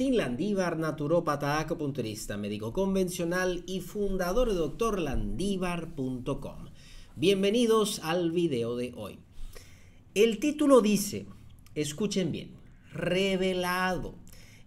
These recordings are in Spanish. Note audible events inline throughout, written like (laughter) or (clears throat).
Sin Landívar, naturópata, acupunturista, médico convencional y fundador de doctorlandívar.com. Bienvenidos al video de hoy. El título dice, escuchen bien, revelado,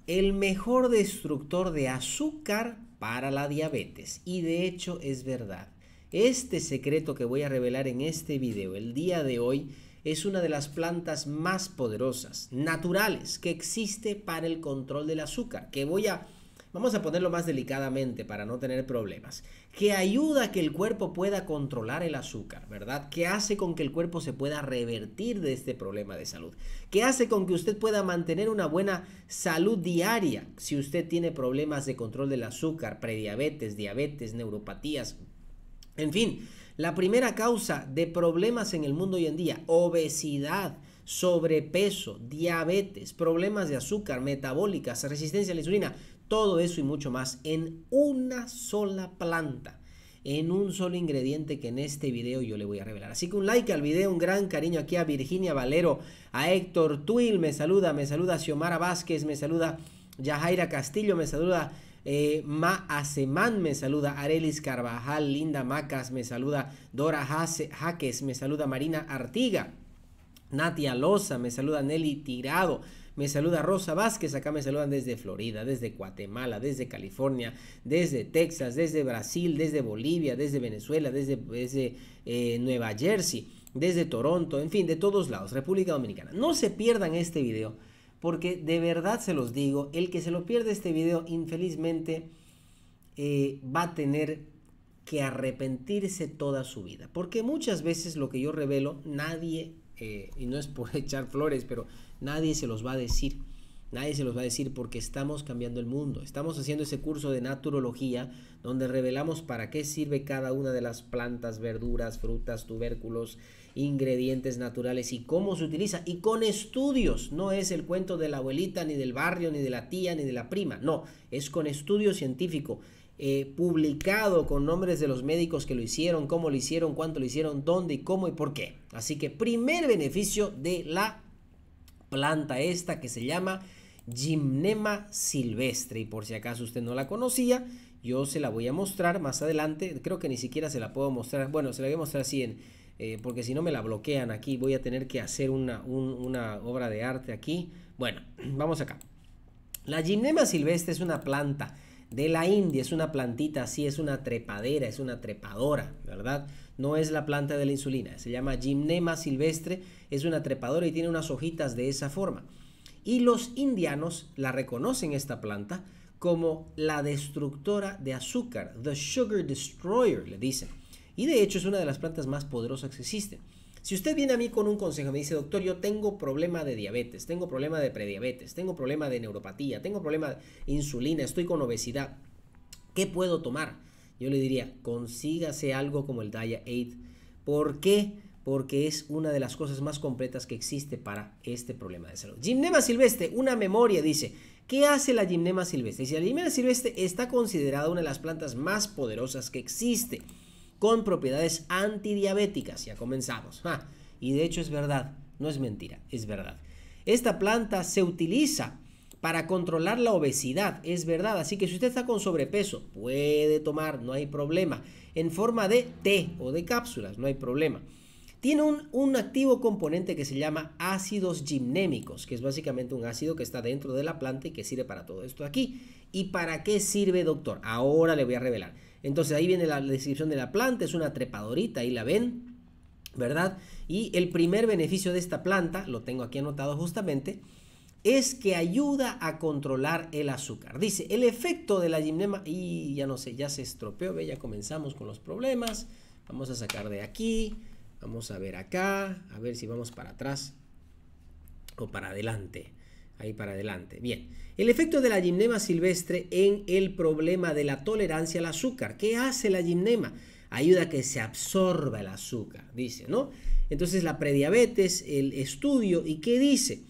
el mejor destructor de azúcar para la diabetes. Y de hecho es verdad. Este secreto que voy a revelar en este video el día de hoy es una de las plantas más poderosas, naturales, que existe para el control del azúcar, que voy a, vamos a ponerlo más delicadamente para no tener problemas, que ayuda a que el cuerpo pueda controlar el azúcar, ¿verdad? Que hace con que el cuerpo se pueda revertir de este problema de salud, que hace con que usted pueda mantener una buena salud diaria si usted tiene problemas de control del azúcar, prediabetes, diabetes, neuropatías, en fin, la primera causa de problemas en el mundo hoy en día, obesidad, sobrepeso, diabetes, problemas de azúcar, metabólicas, resistencia a la insulina, todo eso y mucho más en una sola planta, en un solo ingrediente que en este video yo le voy a revelar. Así que un like al video, un gran cariño aquí a Virginia Valero, a Héctor Tuil, me saluda, me saluda Xiomara Vázquez, me saluda Yajaira Castillo, me saluda eh, Ma Acemán me saluda, Arelis Carvajal, Linda Macas me saluda, Dora Jaques me saluda, Marina Artiga, Natia Loza me saluda, Nelly Tirado. Me saluda Rosa Vázquez, acá me saludan desde Florida, desde Guatemala, desde California, desde Texas, desde Brasil, desde Bolivia, desde Venezuela, desde, eh, Nueva Jersey, desde Toronto, en fin, de todos lados, República Dominicana. No se pierdan este video porque de verdad se los digo, el que se lo pierde este video, infelizmente, eh, va a tener que arrepentirse toda su vida. Porque muchas veces lo que yo revelo, nadie, eh, y no es por (laughs) echar flores, pero nadie se los va a decir. Nadie se los va a decir porque estamos cambiando el mundo. Estamos haciendo ese curso de naturología donde revelamos para qué sirve cada una de las plantas, verduras, frutas, tubérculos, ingredientes naturales y cómo se utiliza. Y con estudios. No es el cuento de la abuelita, ni del barrio, ni de la tía, ni de la prima. No, es con estudio científico. Eh, publicado con nombres de los médicos que lo hicieron, cómo lo hicieron, cuánto lo hicieron, dónde y cómo y por qué. Así que primer beneficio de la planta esta que se llama gimnema silvestre. Y por si acaso usted no la conocía, yo se la voy a mostrar más adelante. Creo que ni siquiera se la puedo mostrar. Bueno, se la voy a mostrar así en, eh, porque si no me la bloquean aquí. Voy a tener que hacer una, una obra de arte aquí. Bueno, (clears throat) vamos acá. La gimnema silvestre es una planta de la India, es una plantita así, es una trepadera, es una trepadora, ¿verdad? No es la planta de la insulina, se llama gimnema silvestre, es una trepadora y tiene unas hojitas de esa forma y los indianos la reconocen esta planta como la destructora de azúcar, the sugar destroyer, le dicen. Y de hecho es una de las plantas más poderosas que existen. Si usted viene a mí con un consejo, me dice, doctor, yo tengo problema de diabetes, tengo problema de prediabetes, tengo problema de neuropatía, tengo problema de insulina, estoy con obesidad, ¿qué puedo tomar? Yo le diría, consígase algo como el Daya 8. ¿Por qué? porque es una de las cosas más completas que existe para este problema de salud. Gimnema silvestre, una memoria, dice. ¿Qué hace la gimnema silvestre? Dice, la gimnema silvestre está considerada una de las plantas más poderosas que existe, con propiedades antidiabéticas. Ya comenzamos. Ah, y de hecho es verdad, no es mentira, es verdad. Esta planta se utiliza para controlar la obesidad, es verdad. Así que si usted está con sobrepeso, puede tomar, no hay problema. En forma de té o de cápsulas, no hay problema tiene un, activo componente que se llama ácidos gimnémicos, que es básicamente un ácido que está dentro de la planta y que sirve para todo esto aquí. ¿Y para qué sirve, doctor? Ahora le voy a revelar. Entonces ahí viene la descripción de la planta, es una trepadorita, ahí la ven, ¿verdad? Y el primer beneficio de esta planta, lo tengo aquí anotado justamente, es que ayuda a controlar el azúcar. Dice, el efecto de la gimnema, y ya no sé, ya se estropeó, ya comenzamos con los problemas, vamos a sacar de aquí, Vamos a ver acá, a ver si vamos para atrás o para adelante. Ahí para adelante. Bien, el efecto de la gimnema silvestre en el problema de la tolerancia al azúcar. ¿Qué hace la gimnema? Ayuda a que se absorba el azúcar, dice, ¿no? Entonces la prediabetes, el estudio, ¿y qué dice?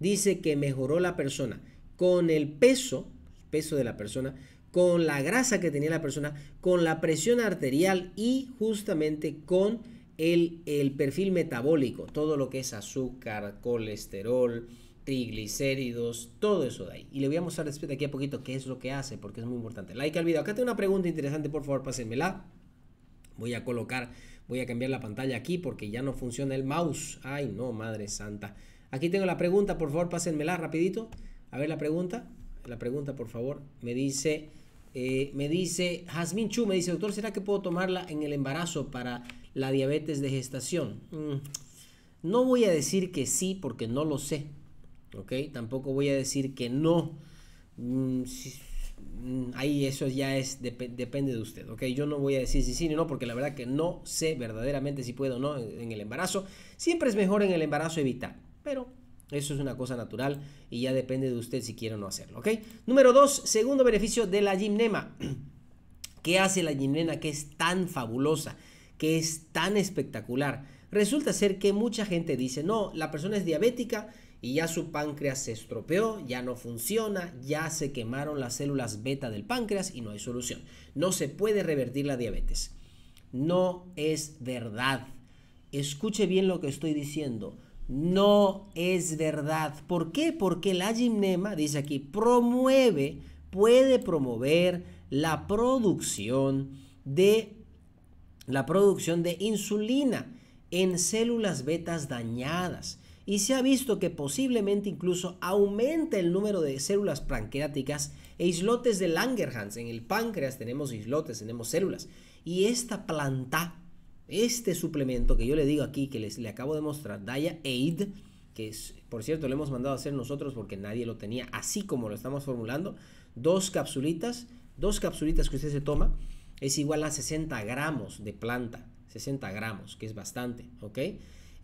Dice que mejoró la persona con el peso, peso de la persona, con la grasa que tenía la persona, con la presión arterial y justamente con el, perfil metabólico, todo lo que es azúcar, colesterol, triglicéridos, todo eso de ahí. Y le voy a mostrar después de aquí a poquito qué es lo que hace, porque es muy importante. Like al video. Acá tengo una pregunta interesante, por favor, pásenmela. Voy a colocar, voy a cambiar la pantalla aquí porque ya no funciona el mouse. Ay, no, madre santa. Aquí tengo la pregunta, por favor, pásenmela rapidito. A ver la pregunta. La pregunta, por favor. Me dice, eh, me dice, Jasmine Chu, me dice, doctor, ¿será que puedo tomarla en el embarazo para la diabetes de gestación. Mm. No voy a decir que sí porque no lo sé, ¿ok? Tampoco voy a decir que no. Mm, mm, ahí eso ya es, depende de usted, ¿ok? Yo no voy a decir si sí ni no porque la verdad que no sé verdaderamente si puedo o no en el embarazo. Siempre es mejor en el embarazo evitar, pero eso es una cosa natural y ya depende de usted si quiere o no hacerlo, ¿ok? Número dos, segundo beneficio de la gimnema. (clears throat) ¿Qué hace la gimnema que es tan fabulosa? que es tan espectacular. Resulta ser que mucha gente dice, no, la persona es diabética y ya su páncreas se estropeó, ya no funciona, ya se quemaron las células beta del páncreas y no hay solución. No se puede revertir la diabetes. No es verdad. Escuche bien lo que estoy diciendo. No es verdad. ¿Por qué? Porque la gimnema, dice aquí, promueve, puede promover la producción de la producción de insulina en células betas dañadas y se ha visto que posiblemente incluso aumenta el número de células pancreáticas e islotes de Langerhans. En el páncreas tenemos islotes, tenemos células. Y esta planta, este suplemento que yo le digo aquí, que les le acabo de mostrar, Daya Aid, que por cierto lo hemos mandado a hacer nosotros porque nadie lo tenía, así como lo estamos formulando, dos capsulitas, dos capsulitas que usted se toma es igual a 60 gramos de planta, 60 gramos, que es bastante, ¿ok?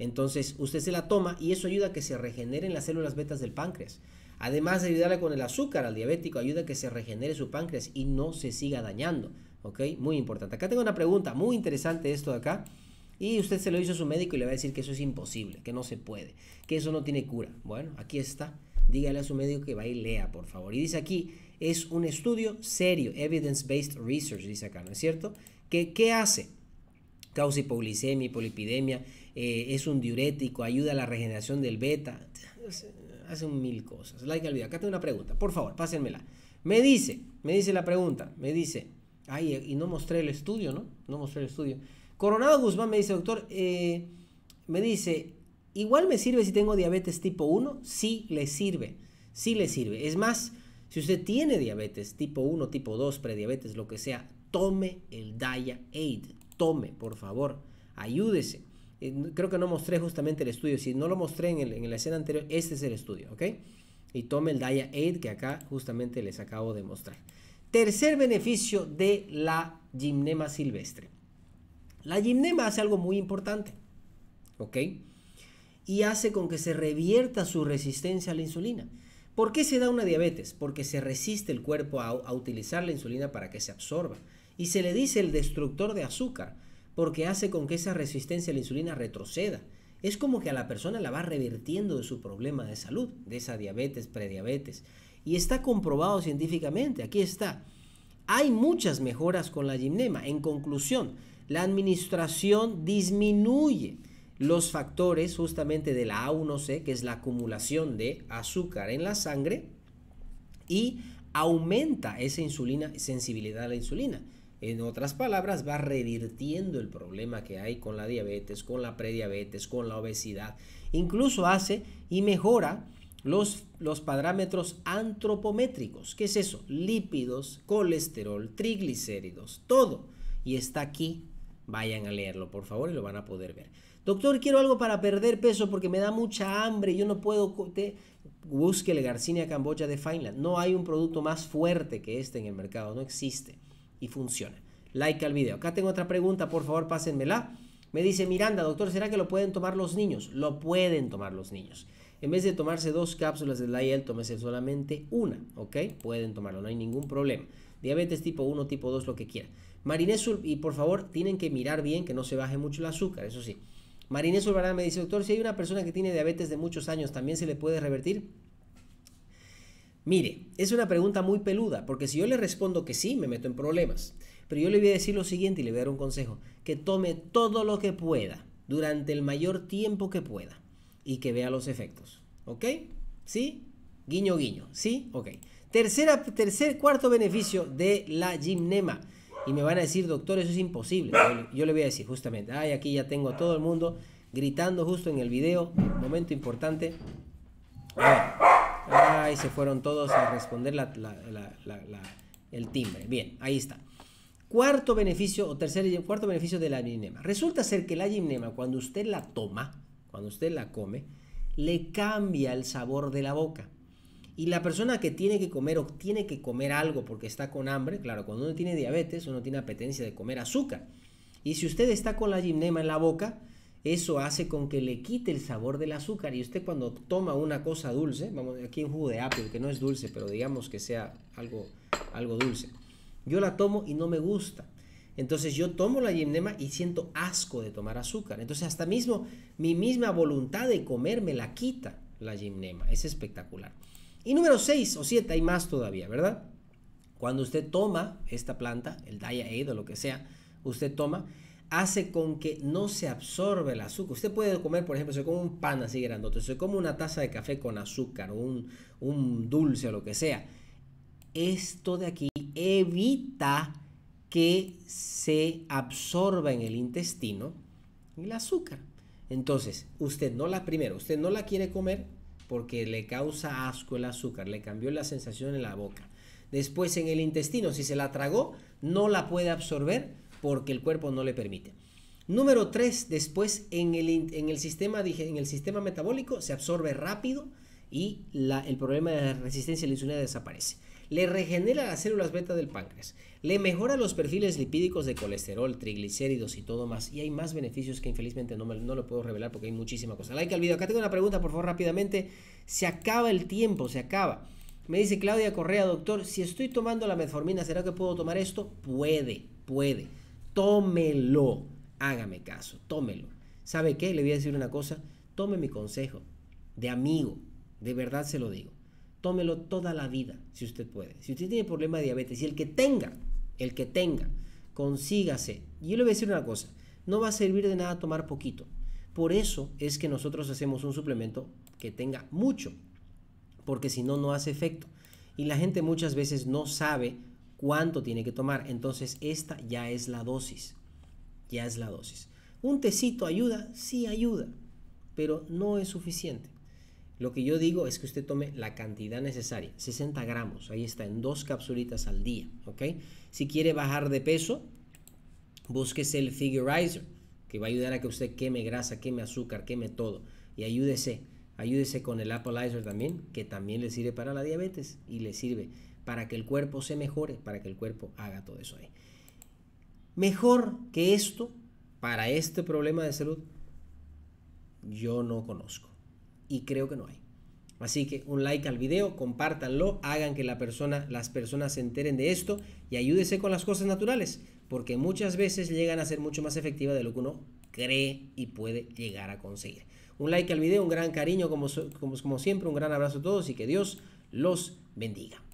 Entonces usted se la toma y eso ayuda a que se regeneren las células betas del páncreas. Además de ayudarle con el azúcar al diabético, ayuda a que se regenere su páncreas y no se siga dañando, ¿ok? Muy importante. Acá tengo una pregunta, muy interesante esto de acá. Y usted se lo hizo a su médico y le va a decir que eso es imposible, que no se puede, que eso no tiene cura. Bueno, aquí está dígale a su médico que vaya y lea, por favor. Y dice aquí, es un estudio serio, evidence-based research, dice acá, ¿no es cierto? ¿Qué, qué hace? Causa hipoglicemia, hipolipidemia, eh, es un diurético, ayuda a la regeneración del beta, hace mil cosas. Like al video. Acá tengo una pregunta, por favor, pásenmela. Me dice, me dice la pregunta, me dice, ay, y no mostré el estudio, ¿no? No mostré el estudio. Coronado Guzmán me dice, doctor, eh, me dice, Igual me sirve si tengo diabetes tipo 1, sí le sirve, sí le sirve. Es más, si usted tiene diabetes tipo 1, tipo 2, prediabetes, lo que sea, tome el Dia Aid, tome, por favor, ayúdese. Eh, creo que no mostré justamente el estudio, si no lo mostré en, la escena anterior, este es el estudio, ¿ok? Y tome el Dia Aid que acá justamente les acabo de mostrar. Tercer beneficio de la gimnema silvestre. La gimnema hace algo muy importante, ¿ok? y hace con que se revierta su resistencia a la insulina. ¿Por qué se da una diabetes? Porque se resiste el cuerpo a, utilizar la insulina para que se absorba. Y se le dice el destructor de azúcar, porque hace con que esa resistencia a la insulina retroceda. Es como que a la persona la va revirtiendo de su problema de salud, de esa diabetes, prediabetes. Y está comprobado científicamente, aquí está. Hay muchas mejoras con la gimnema. En conclusión, la administración disminuye los factores justamente de la A1C, que es la acumulación de azúcar en la sangre, y aumenta esa insulina, sensibilidad a la insulina. En otras palabras, va revirtiendo el problema que hay con la diabetes, con la prediabetes, con la obesidad. Incluso hace y mejora los, los parámetros antropométricos. ¿Qué es eso? Lípidos, colesterol, triglicéridos, todo. Y está aquí. Vayan a leerlo, por favor, y lo van a poder ver. Doctor, quiero algo para perder peso porque me da mucha hambre, yo no puedo... Busque el Garcinia Camboya de Finland. No hay un producto más fuerte que este en el mercado, no existe. Y funciona. Like al video. Acá tengo otra pregunta, por favor pásenmela. Me dice Miranda, doctor, ¿será que lo pueden tomar los niños? Lo pueden tomar los niños. En vez de tomarse dos cápsulas de Lyell, tómese solamente una, ¿ok? Pueden tomarlo, no hay ningún problema. Diabetes tipo 1, tipo 2, lo que quiera. Marinesul, y por favor, tienen que mirar bien que no se baje mucho el azúcar, eso sí. Marinés Urbana me dice, doctor, si hay una persona que tiene diabetes de muchos años, ¿también se le puede revertir? Mire, es una pregunta muy peluda, porque si yo le respondo que sí, me meto en problemas. Pero yo le voy a decir lo siguiente y le voy a dar un consejo, que tome todo lo que pueda, durante el mayor tiempo que pueda, y que vea los efectos. ¿Ok? ¿Sí? Guiño, guiño. ¿Sí? Ok. Tercera, tercer, cuarto beneficio de la gimnema y me van a decir, doctor, eso es imposible. Yo, le voy a decir justamente, ay, aquí ya tengo a todo el mundo gritando justo en el video, momento importante. ay, se fueron todos a responder el timbre. Bien, ahí está. Cuarto beneficio o tercer cuarto beneficio de la Resulta ser que la gimnema, cuando usted la toma, cuando usted la come, le cambia el sabor de la boca. Y la persona que tiene que comer o tiene que comer algo porque está con hambre, claro, cuando uno tiene diabetes, uno tiene apetencia de comer azúcar. Y si usted está con la gimnema en la boca, eso hace con que le quite el sabor del azúcar. Y usted cuando toma una cosa dulce, vamos, aquí un jugo de apio, que no es dulce, pero digamos que sea algo, algo dulce. Yo la tomo y no me gusta. Entonces yo tomo la gimnema y siento asco de tomar azúcar. Entonces hasta mismo mi misma voluntad de comer me la quita la gimnema. Es espectacular. Y número 6 o 7, hay más todavía, ¿verdad? Cuando usted toma esta planta, el Dia Aid o lo que sea, usted toma, hace con que no se absorbe el azúcar. Usted puede comer, por ejemplo, se come un pan así grandote, se come una taza de café con azúcar o un, un dulce o lo que sea. Esto de aquí evita que se absorba en el intestino el azúcar. Entonces, usted no la, primero, usted no la quiere comer, porque le causa asco el azúcar, le cambió la sensación en la boca. Después en el intestino, si se la tragó, no la puede absorber porque el cuerpo no le permite. Número 3, después en el, sistema, en el sistema metabólico se absorbe rápido y el problema de resistencia a la insulina desaparece le regenera las células beta del páncreas, le mejora los perfiles lipídicos de colesterol, triglicéridos y todo más. Y hay más beneficios que infelizmente no, no lo puedo revelar porque hay muchísima cosa. Like al video. Acá tengo una pregunta, por favor, rápidamente. Se acaba el tiempo, se acaba. Me dice Claudia Correa, doctor, si estoy tomando la metformina, ¿será que puedo tomar esto? Puede, puede. Tómelo. Hágame caso, tómelo. ¿Sabe qué? Le voy a decir una cosa. Tome mi consejo de amigo. De verdad se lo digo tómelo toda la vida, si usted puede. Si usted tiene problema de diabetes, y el que tenga, el que tenga, consígase. yo le voy a decir una cosa, no va a servir de nada tomar poquito. Por eso es que nosotros hacemos un suplemento que tenga mucho, porque si no, no hace efecto. Y la gente muchas veces no sabe cuánto tiene que tomar. Entonces esta ya es la dosis, ya es la dosis. Un tecito ayuda, sí ayuda, pero no es suficiente. Lo que yo digo es que usted tome la cantidad necesaria, 60 gramos, ahí está, en dos capsulitas al día, ¿ok? Si quiere bajar de peso, búsquese el Figurizer, que va a ayudar a que usted queme grasa, queme azúcar, queme todo, y ayúdese, ayúdese con el Appleizer también, que también le sirve para la diabetes y le sirve para que el cuerpo se mejore, para que el cuerpo haga todo eso Mejor que esto, para este problema de salud, yo no conozco y creo que no hay. Así que un like al video, compártanlo, hagan que la persona, las personas se enteren de esto y ayúdese con las cosas naturales, porque muchas veces llegan a ser mucho más efectivas de lo que uno cree y puede llegar a conseguir. Un like al video, un gran cariño como, como, como siempre, un gran abrazo a todos y que Dios los bendiga.